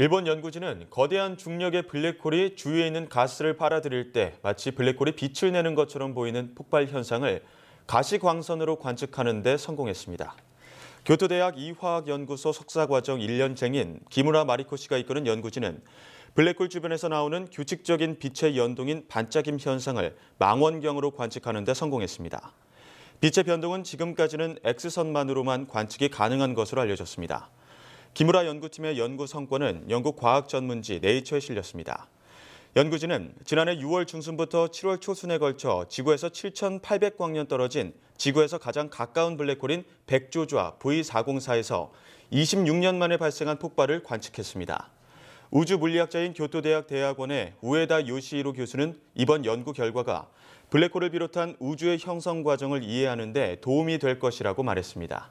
일본 연구진은 거대한 중력의 블랙홀이 주위에 있는 가스를 빨아들일 때 마치 블랙홀이 빛을 내는 것처럼 보이는 폭발 현상을 가시광선으로 관측하는 데 성공했습니다. 교토대학 이화학연구소 석사과정 1년생인 기무라 마리코 씨가 이끄는 연구진은 블랙홀 주변에서 나오는 규칙적인 빛의 연동인 반짝임 현상을 망원경으로 관측하는 데 성공했습니다. 빛의 변동은 지금까지는 X선만으로만 관측이 가능한 것으로 알려졌습니다. 김우라 연구팀의 연구 성과는 영국 과학 전문지 네이처에 실렸습니다. 연구진은 지난해 6월 중순부터 7월 초순에 걸쳐 지구에서 7,800광년 떨어진 지구에서 가장 가까운 블랙홀인 백조좌 V404에서 26년 만에 발생한 폭발을 관측했습니다. 우주 물리학자인 교토대학 대학원의 우에다 요시히로 교수는 이번 연구 결과가 블랙홀을 비롯한 우주의 형성 과정을 이해하는 데 도움이 될 것이라고 말했습니다.